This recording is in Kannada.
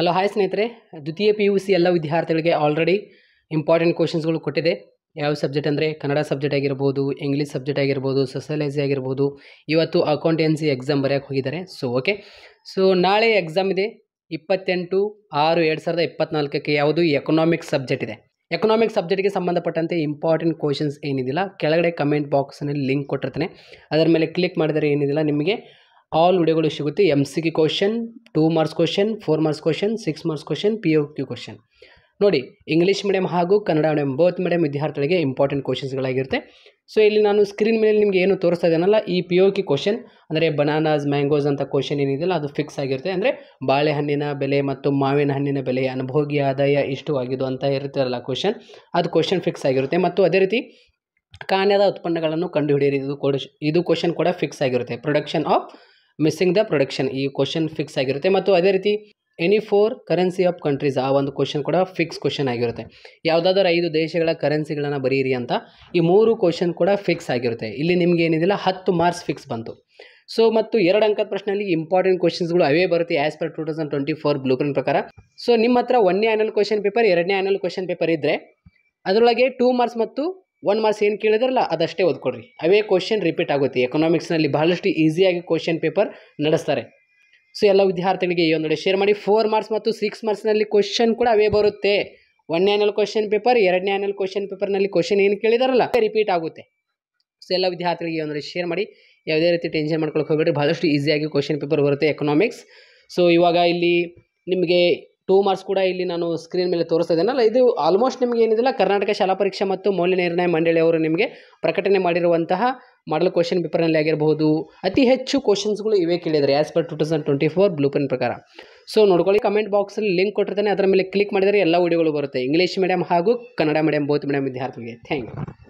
ಹಲೋ ಹಾಯ್ ಸ್ನೇಹಿತರೆ ದ್ವಿತೀಯ ಪಿ ಯು ಸಿ ಎಲ್ಲ ವಿದ್ಯಾರ್ಥಿಗಳಿಗೆ ಆಲ್ರೆಡಿ ಇಂಪಾರ್ಟೆಂಟ್ ಕ್ವಶನ್ಸ್ಗಳು ಕೊಟ್ಟಿದೆ ಯಾವ ಸಬ್ಜೆಕ್ಟ್ ಅಂದರೆ ಕನ್ನಡ ಸಬ್ಜೆಕ್ಟ್ ಆಗಿರ್ಬೋದು ಇಂಗ್ಲೀಷ್ ಸಬ್ಜೆಕ್ಟ್ ಆಗಿರ್ಬೋದು ಸೊಸಲೈಸಿ ಆಗಿರ್ಬೋದು ಇವತ್ತು ಅಕೌಂಟೆನ್ಸಿ ಎಕ್ಸಾಮ್ ಬರೆಯೋಕ್ಕೆ ಹೋಗಿದ್ದಾರೆ ಸೊ ಓಕೆ ಸೊ ನಾಳೆ ಎಕ್ಸಾಮ್ ಇದೆ ಇಪ್ಪತ್ತೆಂಟು ಆರು ಎರಡು ಸಾವಿರದ ಇಪ್ಪತ್ನಾಲ್ಕಕ್ಕೆ ಯಾವುದು ಎಕನಾಮಿಕ್ಸ್ ಸಬ್ಜೆಕ್ಟ್ ಇದೆ ಎಕನಾಮಿಕ್ ಸಬ್ಜೆಕ್ಟ್ಗೆ ಸಂಬಂಧಪಟ್ಟಂತೆ ಇಂಪಾರ್ಟೆಂಟ್ ಕ್ವಶನ್ಸ್ ಏನಿದಿಲ್ಲ ಕೆಳಗಡೆ ಕಮೆಂಟ್ ಬಾಕ್ಸ್ನಲ್ಲಿ ಲಿಂಕ್ ಕೊಟ್ಟಿರ್ತೇನೆ ಅದರ ಮೇಲೆ ಕ್ಲಿಕ್ ಮಾಡಿದರೆ ಏನಿದಿಲ್ಲ ನಿಮಗೆ ಆಲ್ ವಿಡಿಯೋಗಳು ಸಿಗುತ್ತೆ M C question two marks question four marks question six marks question P U Q question ನೋಡಿ ಇಂಗ್ಲೀಷ್ ಮೀಡಿಯಂ ಹಾಗೂ ಕನ್ನಡ ಮೀಡಿಯಂ ಬೋತ್ ಮೀಡಿಯಂ ವಿದ್ಯಾರ್ಥಿಗಳಿಗೆ ಇಂಪಾರ್ಟೆಂಟ್ ಕ್ವಶನ್ಸ್ಗಳಾಗಿರುತ್ತೆ ಸೊ ಇಲ್ಲಿ ನಾನು ಸ್ಕ್ರೀನ್ ಮೇಲೆ ನಿಮಗೆ ಏನು ತೋರಿಸ್ತಾ ಇದ್ದಾನಲ್ಲ ಈ ಪಿ ಯು ಕ್ಯೂ ಕ್ವಶನ್ ಅಂದರೆ ಬನಾನಾಸ್ ಮ್ಯಾಂಗೋಸ್ ಅಂತ ಕ್ವಶನ್ ಏನಿದೆಯಲ್ಲ ಅದು ಫಿಕ್ಸ್ ಆಗಿರುತ್ತೆ ಅಂದರೆ ಬಾಳೆಹಣ್ಣಿನ ಬೆಲೆ ಮತ್ತು ಮಾವಿನ ಹಣ್ಣಿನ ಬೆಲೆ ಅನುಭೋಗಿ ಆದಾಯ ಇಷ್ಟು ಆಗಿದ್ದು ಅಂತ ಇರುತ್ತಲ್ಲ ಕ್ವಶನ್ ಅದು ಕ್ವಶನ್ ಫಿಕ್ಸ್ ಆಗಿರುತ್ತೆ ಮತ್ತು ಅದೇ ರೀತಿ ಕಾನ್ಯದ ಉತ್ಪನ್ನಗಳನ್ನು ಕಂಡುಹಿಡಿಯಿರಿ ಇದು ಇದು ಕ್ವಶನ್ ಕೂಡ ಫಿಕ್ಸ್ ಆಗಿರುತ್ತೆ production of missing the production ಈ ಕ್ವಶನ್ ಫಿಕ್ಸ್ ಆಗಿರುತ್ತೆ ಮತ್ತು ಅದೇ ರೀತಿ any four currency of countries ಆ ಒಂದು ಕ್ವಶನ್ ಕೂಡ ಫಿಕ್ಸ್ ಕ್ವಶನ್ ಆಗಿರುತ್ತೆ ಯಾವುದಾದ್ರೂ ಐದು ದೇಶಗಳ ಕರೆನ್ಸಿಗಳನ್ನು ಬರೀರಿ ಅಂತ ಈ ಮೂರು ಕ್ವಶನ್ ಕೂಡ ಫಿಕ್ಸ್ ಆಗಿರುತ್ತೆ ಇಲ್ಲಿ ನಿಮ್ಗೆ ಏನಿದಿಲ್ಲ ಹತ್ತು ಮಾರ್ಕ್ಸ್ ಫಿಕ್ಸ್ ಬಂತು ಸೊ ಮತ್ತು ಎರಡು ಅಂಕದ ಪ್ರಶ್ನೆಯಲ್ಲಿ ಇಂಪಾರ್ಟೆಂಟ್ ಕ್ವಶನ್ಸ್ಗಳು ಅವೇ ಬರುತ್ತೆ as per two thousand twenty four blueprint ಪ್ರಕಾರ ಸೊ ನಿಮ್ಮ ಹತ್ರ ಒನ್ನೇ ಆ್ಯನಲ್ ಕ್ವಶನ್ ಪೇಪರ್ ಎರಡನೇ ಆ್ಯನಲ್ ಕ್ವಶನ್ ಪೇಪರ್ ಇದ್ದರೆ ಅದರೊಳಗೆ ಟೂ ಮಾರ್ಕ್ಸ್ ಮತ್ತು ಒನ್ ಮಾರ್ಕ್ಸ್ ಏನು ಕೇಳಿದ್ರಲ್ಲ ಅದಷ್ಟೇ ಓದ್ಕೊಡ್ರಿ ಅವೇ ಕ್ವಶನ್ ರಿಪೀಟ್ ಆಗುತ್ತೆ ಎಕನಾಮಿಕ್ಸ್ನಲ್ಲಿ ಬಹಳಷ್ಟು ಈಸಿಯಾಗಿ ಕ್ವಶನ್ ಪೇಪರ್ ನಡೆಸ್ತಾರೆ ಸೊ ಎಲ್ಲ ವಿದ್ಯಾರ್ಥಿಗಳಿಗೆ ಈ ಒಂದು ಶೇರ್ ಮಾಡಿ ಫೋರ್ ಮಾರ್ಕ್ಸ್ ಮತ್ತು ಸಿಕ್ಸ್ ಮಾರ್ಕ್ಸ್ನಲ್ಲಿ ಕ್ವಶನ್ ಕೂಡ ಅವೇ ಬರುತ್ತೆ ಒನ್ ಆ್ಯನಲ್ ಕ್ವಶನ್ ಪೇಪರ್ ಎರಡನೇ ಆ್ಯನಲ್ ಕ್ವಶನ್ ಪೇಪರ್ನಲ್ಲಿ ಕ್ವಶನ್ ಏನು ಕೇಳಿದಾರಲ್ಲ ರಿಪೀಟ್ ಆಗುತ್ತೆ ಸೊ ಎಲ್ಲ ವಿದ್ಯಾರ್ಥಿಗಳಿಗೆ ಈ ಶೇರ್ ಮಾಡಿ ಯಾವುದೇ ರೀತಿ ಟೆನ್ಷನ್ ಮಾಡ್ಕೊಳಕ್ಕೆ ಬಹಳಷ್ಟು ಭಾಳಷ್ಟು ಈಸಿಯಾಗಿ ಕ್ವಶನ್ ಪೇಪರ್ ಬರುತ್ತೆ ಎಕನಾಮಿಕ್ಸ್ ಸೊ ಇವಾಗ ಇಲ್ಲಿ ನಿಮಗೆ ಟೂ ಮಾರ್ಕ್ಸ್ ಕೂಡ ಇಲ್ಲಿ ನಾನು ಸ್ಕ್ರೀನ್ ಮೇಲೆ ತೋರಿಸ್ತಾ ಇದು ಆಲ್ಮೋಸ್ಟ್ ನಿಮಗೆ ಏನಿದೆಲ್ಲ ಕರ್ನಾಟಕ ಶಾಲಾ ಪರೀಕ್ಷೆ ಮತ್ತು ಮೌಲ್ಯ ನಿರ್ಣಯ ಮಂಡಳಿಯವರು ನಿಮಗೆ ಪ್ರಕಟಣೆ ಮಾಡಿರುವಂತಹ ಮಾಡಲ್ ಕ್ವಶನ್ ಪೇಪರ್ನಲ್ಲಿ ಆಗಿರಬಹುದು ಅತಿ ಹೆಚ್ಚು ಕ್ವಶನ್ಸ್ಗಳು ಇವೇ ಕೇಳಿದರೆ as per two thousand twenty four blueprint ಪ್ರಕಾರ ಸೊ ನೋಡ್ಕೊಳ್ಳಿ ಕಮೆಂಟ್ ಬಾಕ್ಸಲ್ಲಿ ಲಿಂಕ್ ಕೊಟ್ಟಿರ್ತಾನೆ ಅದರ ಮೇಲೆ ಕ್ಲಿಕ್ ಮಾಡಿದರೆ ಎಲ್ಲ ವಿಡಿಯೋಗಳು ಬರುತ್ತೆ ಇಂಗ್ಲೀಷ್ ಮೀಡಿಯಂ ಹಾಗೂ ಕನ್ನಡ ಮೀಡಿಯಂ ಬೋತ್ ಮೀಡಿಯಂ ವಿದ್ಯಾರ್ಥಿಗಳಿಗೆ ಥ್ಯಾಂಕ್ ಯು